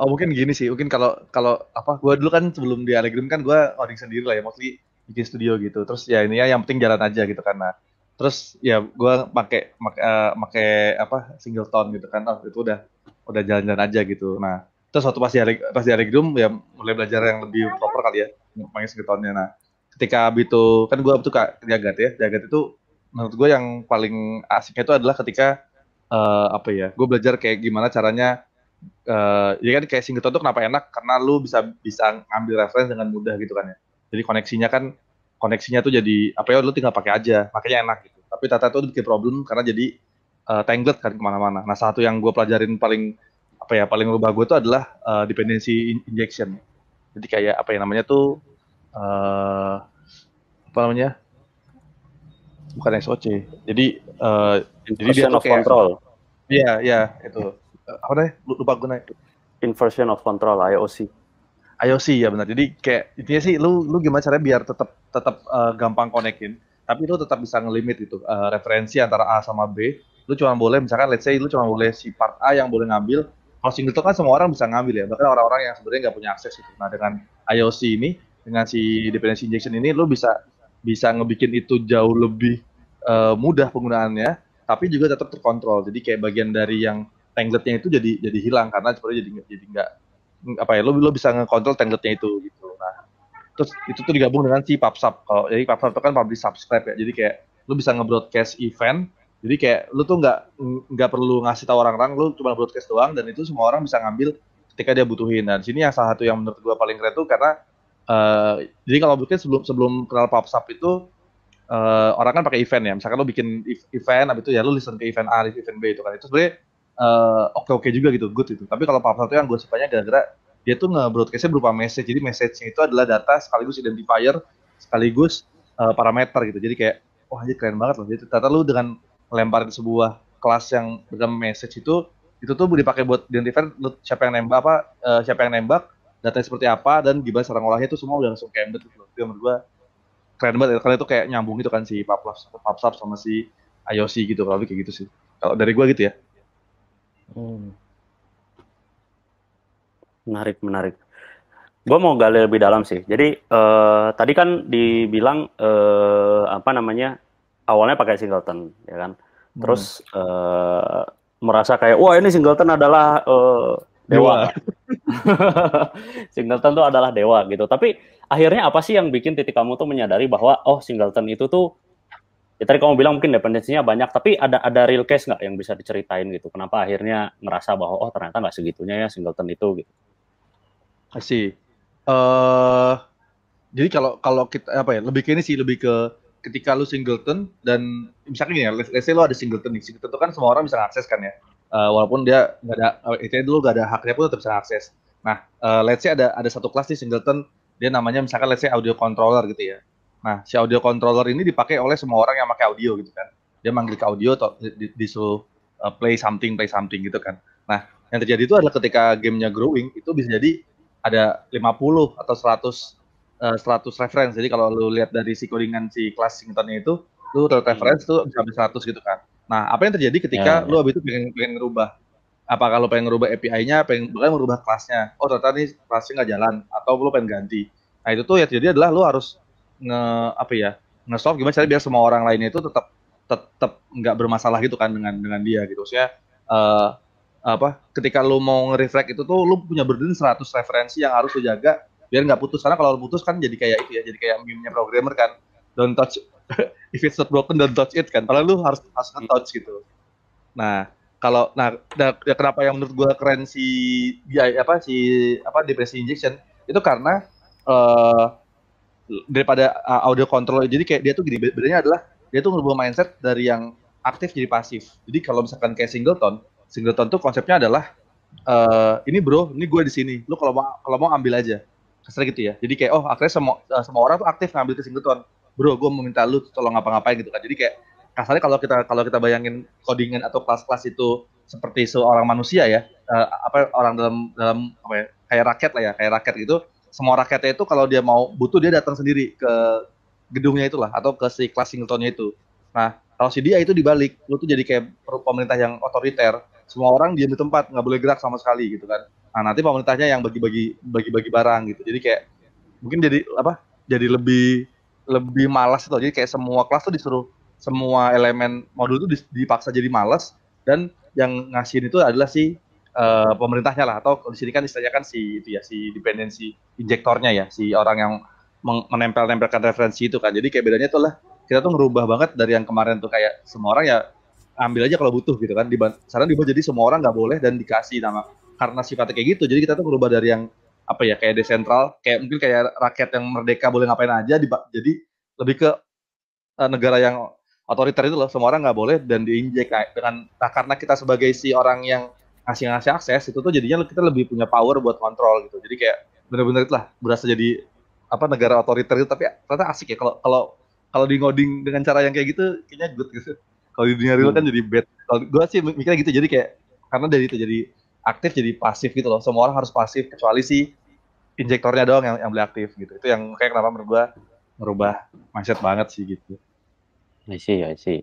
Oh mungkin gini sih, mungkin kalau kalau apa, gue dulu kan sebelum di Allegrim kan gue coding sendiri lah ya, mostly bikin studio gitu. Terus ya ini ya yang penting jalan aja gitu karena terus ya gue pakai pakai eh, uh, apa single tone gitu kan, oh, itu udah udah jalan-jalan aja gitu. Nah terus waktu pas di pas di Allegrim ya mulai belajar yang lebih proper kali ya, single tone nya Nah ketika itu kan gue tuh kak jagat ya, jagat itu menurut gue yang paling asiknya itu adalah ketika uh, apa ya, gue belajar kayak gimana caranya uh, ya kan kayak singleton tuh kenapa enak karena lu bisa bisa ngambil referensi dengan mudah gitu kan ya jadi koneksinya kan koneksinya tuh jadi apa ya lu tinggal pakai aja makanya enak gitu tapi tata itu bikin problem karena jadi uh, tangled kan kemana-mana nah satu yang gue pelajarin paling apa ya paling rubah gue tuh adalah uh, eh, dependency injection jadi kayak apa ya namanya tuh uh, apa namanya bukan SOC jadi uh, jadi dia tuh kayak control iya iya itu apa namanya? Lupa gue itu Inversion of control IOC. IOC ya benar. Jadi kayak intinya sih lu lu gimana caranya biar tetap tetap uh, eh, gampang konekin, tapi lu tetap bisa ngelimit itu uh, referensi antara A sama B. Lu cuma boleh misalkan let's say lu cuma boleh si part A yang boleh ngambil. Kalau single kan semua orang bisa ngambil ya, bahkan orang-orang yang sebenarnya nggak punya akses itu. Nah dengan IOC ini, dengan si dependency injection ini, lu bisa bisa ngebikin itu jauh lebih uh, mudah penggunaannya, tapi juga tetap terkontrol. Jadi kayak bagian dari yang tangletnya itu jadi jadi hilang karena sebenarnya jadi jadi nggak apa ya lo lo bisa ngekontrol tangletnya itu gitu nah terus itu tuh digabung dengan si sub kalau jadi sub itu kan public subscribe ya jadi kayak lo bisa ngebroadcast event jadi kayak lo tuh nggak nggak perlu ngasih tahu orang-orang lo cuma broadcast doang dan itu semua orang bisa ngambil ketika dia butuhin dan nah, sini yang salah satu yang menurut gua paling keren tuh karena uh, jadi kalau mungkin sebelum sebelum kenal sub itu uh, orang kan pakai event ya misalkan lo bikin event abis itu ya lo listen ke event A, event B itu kan itu sebenarnya oke uh, oke okay juga gitu good itu tapi kalau part itu yang gue sukanya gara-gara dia tuh nge-broadcastnya berupa message jadi message-nya itu adalah data sekaligus identifier sekaligus uh, parameter gitu jadi kayak wah oh, ini keren banget loh jadi ternyata lu dengan lemparin sebuah kelas yang bernama message itu itu tuh dipakai buat identifier lu, siapa yang nembak apa uh, siapa yang nembak datanya seperti apa dan gimana cara ngolahnya itu semua udah langsung kayak gitu itu menurut gue keren banget ya. karena itu kayak nyambung gitu kan si Papsap sama si Ayosi gitu kalau kayak gitu sih kalau dari gue gitu ya Hmm. Menarik, menarik. Gue mau gali lebih dalam sih. Jadi uh, tadi kan dibilang uh, apa namanya awalnya pakai singleton, ya kan. Terus hmm. uh, merasa kayak wah ini singleton adalah uh, dewa. dewa. singleton tuh adalah dewa gitu. Tapi akhirnya apa sih yang bikin titik kamu tuh menyadari bahwa oh singleton itu tuh ya tadi kamu bilang mungkin dependensinya banyak, tapi ada ada real case nggak yang bisa diceritain gitu? Kenapa akhirnya merasa bahwa oh ternyata nggak segitunya ya singleton itu gitu? Kasih. Eh, uh, jadi kalau kalau kita apa ya lebih ke ini sih lebih ke ketika lu singleton dan misalnya gini ya, let's, let's say lu ada singleton nih, singleton itu kan semua orang bisa akses kan ya, uh, walaupun dia nggak ada, eh, itu dulu nggak ada haknya pun tetap bisa akses. Nah, uh, let's say ada ada satu kelas di singleton, dia namanya misalkan let's say audio controller gitu ya. Nah, si audio controller ini dipakai oleh semua orang yang pakai audio gitu kan. Dia manggil ke audio atau disuruh uh, play something, play something gitu kan. Nah, yang terjadi itu adalah ketika gamenya growing itu bisa jadi ada 50 atau 100 uh, 100 reference. Jadi kalau lu lihat dari si codingan si kelas Singletonnya itu, lu terus hmm. reference tuh bisa habis 100 gitu kan. Nah, apa yang terjadi ketika ya, ya. lu habis itu pengen pengen ngerubah apa kalau pengen ngerubah API-nya, pengen bahkan merubah kelasnya. Oh, ternyata ini kelasnya nggak jalan atau lu pengen ganti. Nah, itu tuh ya terjadi adalah lu harus nge apa ya nge-solve gimana cara biar semua orang lainnya itu tetap tetap nggak bermasalah gitu kan dengan dengan dia gitu. saya uh, eh, apa ketika lu mau nge-reflect itu tuh lu punya burden 100 referensi yang harus lu jaga biar nggak putus karena kalau putus kan jadi kayak itu ya jadi kayak meme programmer kan don't touch if it's not broken don't touch it kan kalau lu harus harus touch gitu nah kalau nah, nah ya kenapa yang menurut gua keren si ya, apa si apa depresi injection itu karena uh, daripada uh, audio control jadi kayak dia tuh gini bedanya adalah dia tuh ngubah mindset dari yang aktif jadi pasif jadi kalau misalkan kayak singleton singleton tuh konsepnya adalah uh, ini bro ini gue di sini lu kalau mau kalau mau ambil aja kasar gitu ya jadi kayak oh akhirnya semua uh, semua orang tuh aktif ngambil ke singleton bro gue mau minta lu tolong ngapa-ngapain gitu kan jadi kayak kasarnya kalau kita kalau kita bayangin codingan atau kelas-kelas itu seperti seorang manusia ya uh, apa orang dalam dalam apa ya, kayak rakyat lah ya kayak rakyat gitu semua rakyatnya itu kalau dia mau butuh dia datang sendiri ke gedungnya itulah atau ke si kelas Singletonnya itu. Nah kalau si dia itu dibalik, lu tuh jadi kayak pemerintah yang otoriter. Semua orang diam di tempat, nggak boleh gerak sama sekali gitu kan. Nah nanti pemerintahnya yang bagi-bagi bagi-bagi barang gitu. Jadi kayak mungkin jadi apa? Jadi lebih lebih malas itu. Jadi kayak semua kelas tuh disuruh semua elemen modul itu dipaksa jadi malas dan yang ngasihin itu adalah si uh, pemerintahnya lah atau di sini kan istilahnya kan si itu ya si dependensi injektornya ya si orang yang menempel-nempelkan referensi itu kan jadi kayak bedanya itu lah kita tuh ngerubah banget dari yang kemarin tuh kayak semua orang ya ambil aja kalau butuh gitu kan di sekarang dibuat jadi semua orang nggak boleh dan dikasih nama karena sifatnya kayak gitu jadi kita tuh ngerubah dari yang apa ya kayak desentral kayak mungkin kayak rakyat yang merdeka boleh ngapain aja jadi lebih ke uh, negara yang otoriter itu loh semua orang nggak boleh dan diinjek nah, dengan nah, karena kita sebagai si orang yang ngasih ngasih akses itu tuh jadinya kita lebih punya power buat kontrol gitu jadi kayak bener-bener itulah berasa jadi apa negara otoriter itu tapi ternyata asik ya kalau kalau kalau di ngoding dengan cara yang kayak gitu kayaknya good gitu kalau di dunia real hmm. kan jadi bad kalau gue sih mikirnya gitu jadi kayak karena dari itu jadi aktif jadi pasif gitu loh semua orang harus pasif kecuali si injektornya doang yang, yang beli aktif gitu itu yang kayak kenapa menurut gue merubah mindset banget sih gitu I see, I see.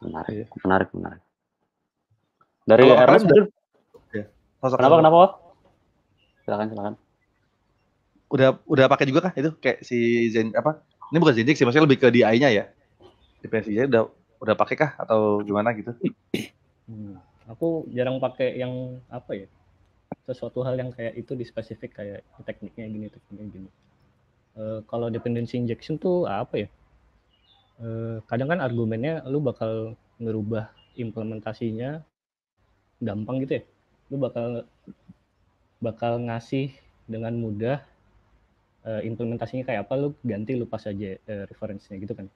Menarik, iya. menarik, menarik. Dari Kalau Ernest udah... ya. kenapa kenapa? Silakan silakan. Udah udah pakai juga kah itu kayak si Zen apa? Ini bukan Zenix sih, maksudnya lebih ke DI-nya ya. Di PSI udah udah pakai kah atau gimana gitu? Hmm. Aku jarang pakai yang apa ya? Sesuatu hal yang kayak itu di spesifik kayak tekniknya gini tekniknya gini. Uh, kalau dependency injection tuh apa ya? Uh, kadang kan argumennya lu bakal ngerubah implementasinya gampang gitu ya lu bakal bakal ngasih dengan mudah uh, implementasinya kayak apa lu ganti lupa saja uh, eh, referensinya gitu kan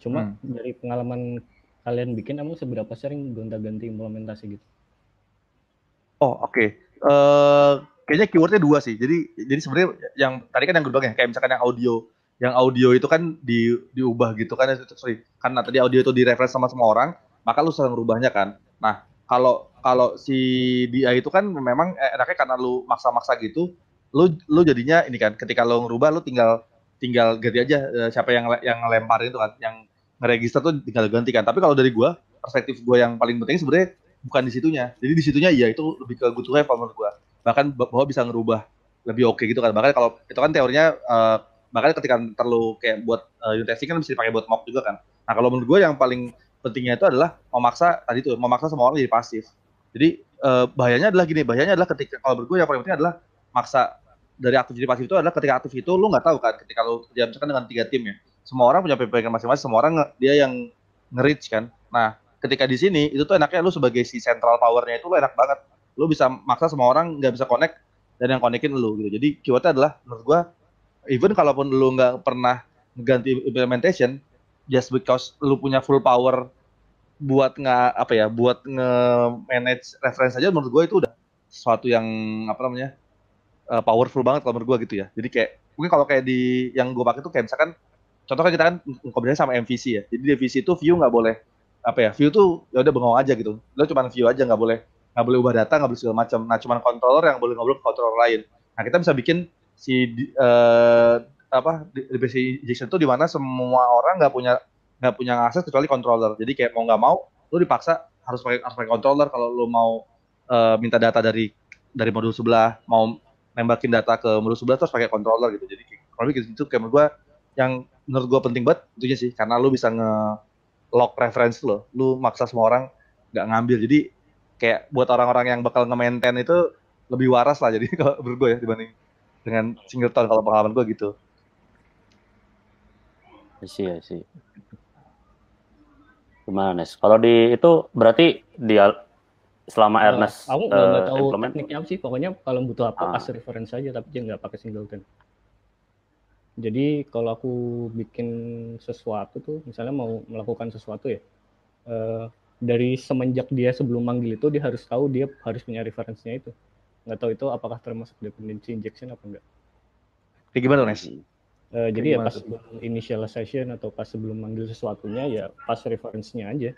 cuma hmm. dari pengalaman kalian bikin emang seberapa sering gonta-ganti implementasi gitu oh oke okay. uh, eh, kayaknya keywordnya dua sih jadi jadi sebenarnya yang tadi kan yang gue bilang ya. kayak misalkan yang audio yang audio itu kan di diubah gitu kan sorry karena tadi audio itu direfresh sama semua orang maka lu sering rubahnya kan nah kalau kalau si dia itu kan memang eh, enaknya karena lu maksa-maksa gitu, lu lu jadinya ini kan ketika lu ngerubah lu tinggal tinggal ganti aja uh, siapa yang yang lempar itu kan, yang ngeregister tuh tinggal ganti kan. Tapi kalau dari gua, perspektif gua yang paling penting sebenarnya bukan di situnya. Jadi di situnya iya itu lebih ke good to menurut gua. Bahkan bahwa bisa ngerubah lebih oke okay gitu kan. Bahkan kalau itu kan teorinya uh, eh, bahkan ketika perlu kayak buat uh, unit testing kan bisa dipakai buat mock juga kan. Nah, kalau menurut gua yang paling pentingnya itu adalah memaksa tadi tuh memaksa semua orang jadi pasif jadi eh, bahayanya adalah gini, bahayanya adalah ketika kalau bergue yang paling penting adalah maksa dari aktif jadi pasif itu adalah ketika aktif itu lu nggak tahu kan ketika lu kerja misalkan dengan tiga tim ya semua orang punya pemikiran masing-masing semua orang dia yang nge kan nah ketika di sini itu tuh enaknya lu sebagai si central powernya itu lu enak banget lu bisa maksa semua orang nggak bisa connect dan yang connectin lu gitu jadi keywordnya adalah menurut gua even kalaupun lu nggak pernah ganti implementation just because lu punya full power buat nggak apa ya buat nge-manage reference aja menurut gue itu udah sesuatu yang apa namanya uh, powerful banget kalau menurut gue gitu ya jadi kayak mungkin kalau kayak di yang gue pakai tuh kayak misalkan contoh kan kita kan kombinasi sama MVC ya jadi di MVC itu view nggak boleh apa ya view tuh ya udah bengong aja gitu lo cuma view aja nggak boleh nggak boleh ubah data nggak boleh segala macam nah cuma controller yang boleh ngobrol controller lain nah kita bisa bikin si uh, apa di injection tuh di mana semua orang nggak punya nggak punya akses kecuali controller jadi kayak mau nggak mau lu dipaksa harus pakai harus pakai controller kalau lu mau uh, minta data dari dari modul sebelah mau nembakin data ke modul sebelah terus pakai controller gitu jadi kalau gitu, itu kayak menurut gua yang menurut gua penting banget tentunya sih karena lu bisa nge lock reference lo lu maksa semua orang nggak ngambil jadi kayak buat orang-orang yang bakal nge-maintain itu lebih waras lah jadi kalau menurut ya dibanding dengan singleton kalau pengalaman gue gitu. Iya sih. Gimana Nes? Kalau di itu berarti dia selama eh, Ernest aku nggak gak eh, tahu implement. tekniknya apa sih pokoknya kalau butuh apa ah. referensi reference aja tapi jangan nggak pakai singleton jadi kalau aku bikin sesuatu tuh misalnya mau melakukan sesuatu ya uh, dari semenjak dia sebelum manggil itu dia harus tahu dia harus punya referensinya itu nggak tahu itu apakah termasuk dependency injection apa enggak kayak gimana Nes? Hmm. Uh, jadi ya pas sebelum initial session atau pas sebelum manggil sesuatunya ya pas referensinya aja.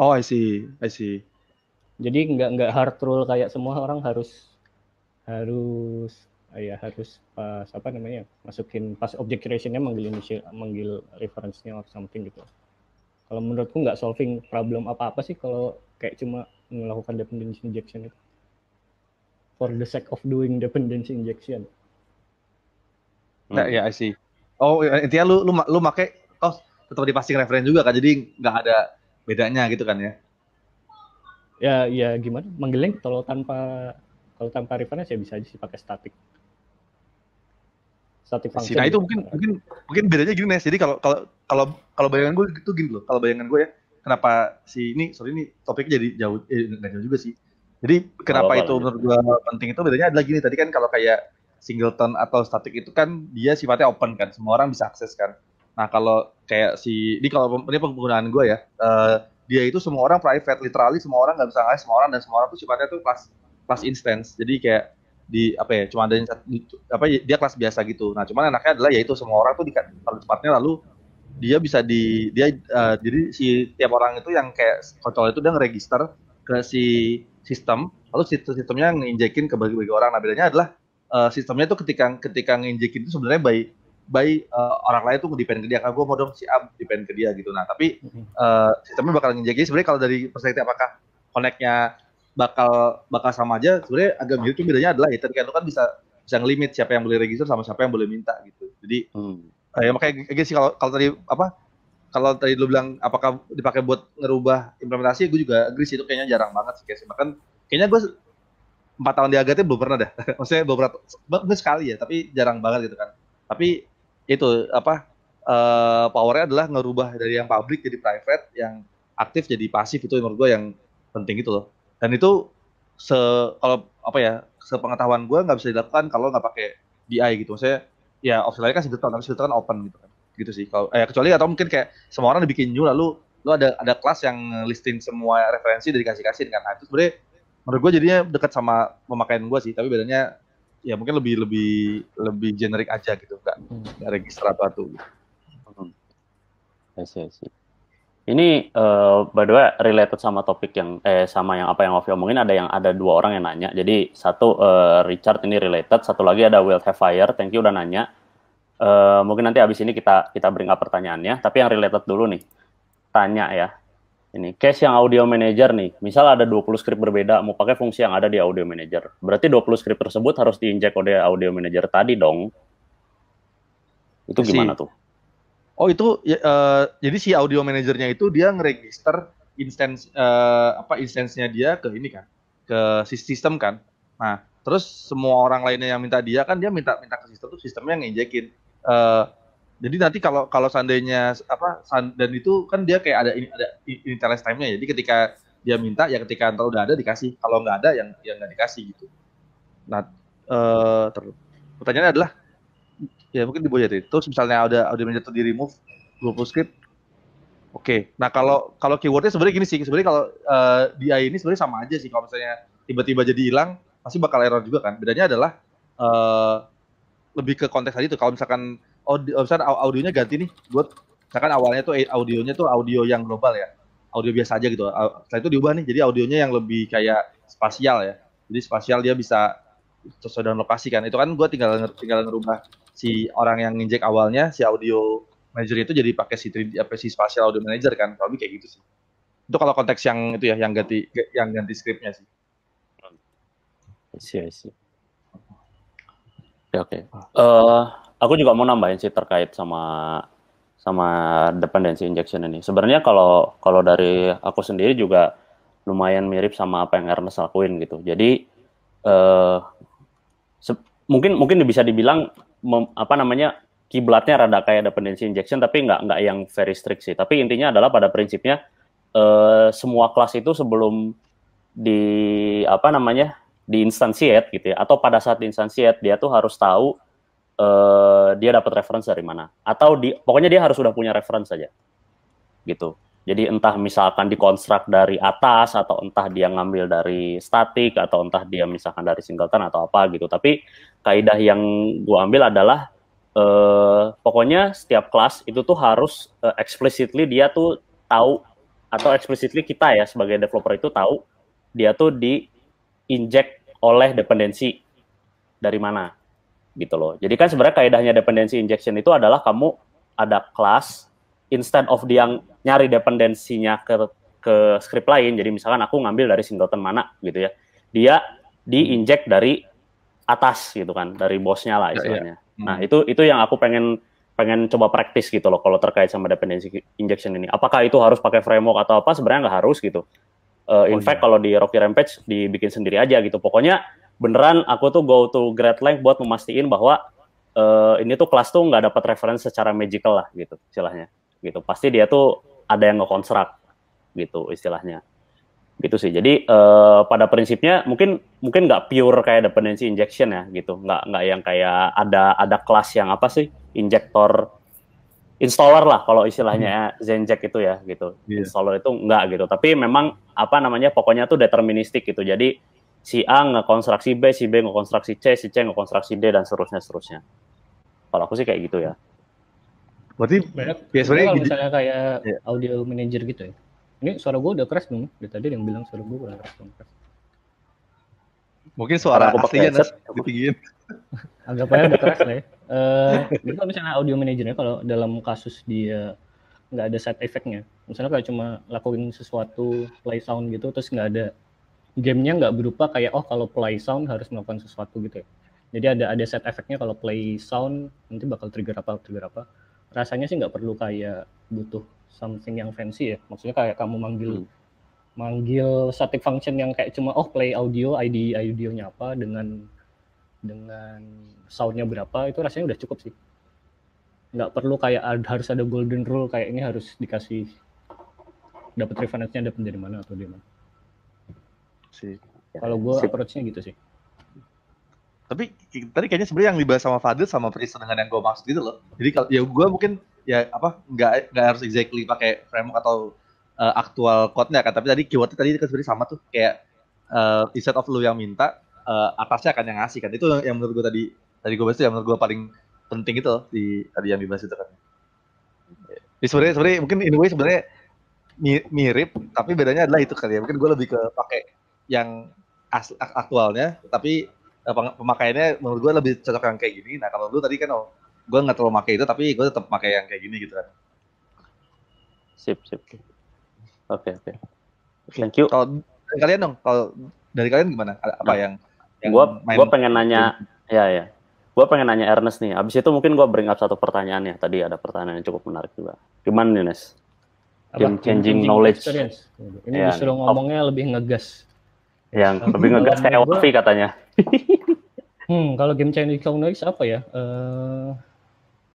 Oh, I see, I see. Jadi nggak nggak hard rule kayak semua orang harus harus ah, ya harus pas apa namanya masukin pas object creationnya manggil initial manggil referensinya or something gitu. Kalau menurutku nggak solving problem apa apa sih kalau kayak cuma melakukan dependency injection itu for the sake of doing dependency injection. Nah, hmm. ya, yeah, I see. Oh, ya, intinya lu lu lu make oh tetap di passing reference juga kan. Jadi nggak ada bedanya gitu kan ya. Ya, ya gimana? Menggeleng kalau tanpa kalau tanpa reference ya bisa aja sih pakai static. Static function. Nah, itu ya. mungkin mungkin mungkin bedanya gini Nes. Jadi kalau kalau kalau kalau bayangan gue itu gini loh. Kalau bayangan gue ya, kenapa si ini sorry ini topiknya jadi jauh eh, jauh juga sih. Jadi kenapa oh, itu menurut gue penting itu bedanya adalah gini tadi kan kalau kayak singleton atau static itu kan dia sifatnya open kan, semua orang bisa akses kan. Nah kalau kayak si ini kalau ini penggunaan gue ya, uh, dia itu semua orang private, literally semua orang nggak bisa akses semua orang dan semua orang tuh sifatnya tuh class class instance. Jadi kayak di apa ya cuma ada yang apa dia kelas biasa gitu nah cuman enaknya adalah yaitu semua orang tuh di kalau cepatnya lalu dia bisa di dia uh, jadi si tiap orang itu yang kayak kontrol itu dia ngeregister ke si sistem lalu sistemnya nginjekin ke bagi-bagi orang nah bedanya adalah uh, sistemnya tuh ketika ketika nginjekin itu sebenarnya by by uh, orang lain tuh depend ke dia kan ah, gue mau dong si A depend ke dia gitu nah tapi uh, sistemnya bakal nginjekin sebenarnya kalau dari perspektif apakah connectnya bakal bakal sama aja sebenarnya agak mirip cuma bedanya adalah hater ya, kan lo kan bisa bisa ngelimit siapa yang boleh register sama siapa yang boleh minta gitu jadi hmm. eh, ya, makanya gini sih kalau kalau tadi apa kalau tadi lo bilang apakah dipakai buat ngerubah implementasi gue juga agree sih itu kayaknya jarang banget sih kayaknya bahkan kayaknya gue empat tahun di agate belum pernah dah. Maksudnya beberapa mungkin sekali ya, tapi jarang banget gitu kan. Tapi itu apa uh, powernya adalah ngerubah dari yang publik jadi private, yang aktif jadi pasif itu yang menurut gue yang penting gitu loh. Dan itu se kalau apa ya sepengetahuan gue nggak bisa dilakukan kalau nggak pakai BI gitu. Maksudnya ya offline kan sebetulnya, tapi sebetulnya kan open gitu kan. Gitu sih. Kalau eh, kecuali atau mungkin kayak semua orang dibikin new lalu lu ada ada kelas yang listing semua referensi dari kasih kasih dengan Nah, itu sebenarnya menurut gue jadinya dekat sama pemakaian gue sih tapi bedanya ya mungkin lebih lebih lebih generik aja gitu nggak hmm. nggak hmm. register atau atau Hmm. Yes, yes, yes. Ini uh, by the way related sama topik yang eh sama yang apa yang Ovi omongin ada yang ada dua orang yang nanya. Jadi satu uh, Richard ini related, satu lagi ada Will Fire. Thank you udah nanya. Uh, mungkin nanti abis ini kita kita bring up pertanyaannya. Tapi yang related dulu nih tanya ya ini case yang audio manager nih, misal ada 20 script berbeda mau pakai fungsi yang ada di audio manager. Berarti 20 script tersebut harus diinjek oleh audio manager tadi dong. Itu iya gimana tuh? Oh, itu uh, jadi si audio manajernya itu dia ngeregister instance uh, apa instance-nya dia ke ini kan, ke sistem kan. Nah, terus semua orang lainnya yang minta dia kan dia minta minta ke sistem tuh sistemnya nginjekin uh, jadi nanti kalau kalau seandainya apa dan itu kan dia kayak ada ini ada interest time-nya ya. jadi ketika dia minta ya ketika entar udah ada dikasih kalau nggak ada yang yang nggak dikasih gitu nah eh ter, pertanyaannya adalah ya mungkin jadi terus misalnya ada yang manager di remove 20 script oke okay. nah kalau kalau keywordnya sebenarnya gini sih sebenarnya kalau uh, di ini sebenarnya sama aja sih kalau misalnya tiba-tiba jadi hilang pasti bakal error juga kan bedanya adalah uh, lebih ke konteks tadi itu kalau misalkan audio oh, besar audionya ganti nih buat misalkan awalnya tuh eh, audionya tuh audio yang global ya audio biasa aja gitu setelah itu diubah nih jadi audionya yang lebih kayak spasial ya jadi spasial dia bisa sesuai dengan lokasi kan itu kan gue tinggal tinggal ngerubah si orang yang nginjek awalnya si audio manager itu jadi pakai si tri, apa si spasial audio manager kan kalau kayak gitu sih itu kalau konteks yang itu ya yang ganti yang ganti skripnya sih sih sih ya, oke okay. uh, eh, aku juga mau nambahin sih terkait sama sama dependency injection ini. Sebenarnya kalau kalau dari aku sendiri juga lumayan mirip sama apa yang Ernest lakuin gitu. Jadi eh, mungkin mungkin bisa dibilang mem, apa namanya kiblatnya rada kayak dependency injection tapi nggak nggak yang very strict sih. Tapi intinya adalah pada prinsipnya eh, semua kelas itu sebelum di apa namanya diinstansiate gitu ya atau pada saat diinstansiate dia tuh harus tahu Eh, dia dapat reference dari mana atau di pokoknya dia harus sudah punya reference saja gitu jadi entah misalkan dikonstruk dari atas atau entah dia ngambil dari statik atau entah dia misalkan dari singleton atau apa gitu tapi kaidah yang gua ambil adalah uh, pokoknya setiap kelas itu tuh harus uh, explicitly dia tuh tahu atau explicitly kita ya sebagai developer itu tahu dia tuh di inject oleh dependensi dari mana gitu loh. Jadi kan sebenarnya kaidahnya dependency injection itu adalah kamu ada kelas instead of dia nyari dependensinya ke ke script lain. Jadi misalkan aku ngambil dari singleton mana gitu ya. Dia diinjek dari atas gitu kan, dari bosnya lah istilahnya. Ya, ya. Hmm. Nah, itu itu yang aku pengen pengen coba praktis gitu loh kalau terkait sama dependency injection ini. Apakah itu harus pakai framework atau apa? Sebenarnya nggak harus gitu. Uh, in oh, fact ya. kalau di Rocky Rampage dibikin sendiri aja gitu. Pokoknya beneran aku tuh go to great length buat memastikan bahwa uh, ini tuh kelas tuh nggak dapat referensi secara magical lah gitu istilahnya gitu pasti dia tuh ada yang ngekonstrak gitu istilahnya gitu sih jadi uh, pada prinsipnya mungkin mungkin nggak pure kayak dependency injection ya gitu nggak nggak yang kayak ada ada kelas yang apa sih injector installer lah kalau istilahnya ya, hmm. Zenjack itu ya gitu. Yeah. Installer itu enggak gitu, tapi memang apa namanya pokoknya tuh deterministik gitu. Jadi si A ngekonstruksi B, si B ngekonstruksi C, si C ngekonstruksi D dan seterusnya seterusnya. Kalau aku sih kayak gitu ya. Berarti biasanya kalau misalnya kayak yeah. audio manager gitu ya. Ini suara gue udah keras belum? Dari tadi yang bilang suara gue udah keras. Kurang Mungkin suara aku aku aslinya Agak Anggapannya udah keras lah ya. Uh, jadi kalau misalnya audio manajernya kalau dalam kasus dia nggak ada side effectnya, misalnya kayak cuma lakuin sesuatu play sound gitu terus nggak ada gamenya nggak berupa kayak oh kalau play sound harus melakukan sesuatu gitu ya jadi ada ada set efeknya kalau play sound nanti bakal trigger apa trigger apa rasanya sih nggak perlu kayak butuh something yang fancy ya maksudnya kayak kamu manggil hmm. manggil static function yang kayak cuma oh play audio id audionya apa dengan dengan soundnya berapa itu rasanya udah cukup sih nggak perlu kayak harus ada golden rule kayak ini harus dikasih dapat referensinya dapat dari mana atau dari mana sih. Kalau gue approach-nya gitu sih. Tapi tadi kayaknya sebenarnya yang dibahas sama Fadil sama Pris dengan yang gue maksud gitu loh. Jadi kalau ya gue mungkin ya apa nggak nggak harus exactly pakai framework atau uh, aktual code-nya kan. Tapi tadi keywordnya tadi kan sebenarnya sama tuh kayak uh, instead of lu yang minta uh, atasnya akan yang ngasih kan. Itu yang menurut gue tadi tadi gue bahas itu yang menurut gue paling penting itu loh di tadi yang dibahas itu kan. Jadi sebenarnya sebenarnya mungkin in way sebenarnya mirip tapi bedanya adalah itu kali ya. Mungkin gue lebih ke pakai yang as, aktualnya, tapi eh, pemakaiannya menurut gue lebih cocok yang kayak gini. Nah kalau lu tadi kan oh, gue nggak terlalu pakai itu, tapi gue tetap pakai yang kayak gini gitu kan. Sip sip. Oke okay, oke. Okay. Thank you. Kalau dari kalian dong, kalau dari kalian gimana? Apa nah, yang? yang gua main... pengen nanya, game? ya ya. Gue pengen nanya Ernest nih. Abis itu mungkin gue bring up satu pertanyaan ya. Tadi ada pertanyaan yang cukup menarik juga. Gimana nih, Nes? Game changing, changing knowledge. Experience. Ini ya, disuruh ngomongnya lebih ngegas. Yang lebih ngegas kayak Wafi katanya. hmm, kalau game Chinese Counter apa ya? Uh,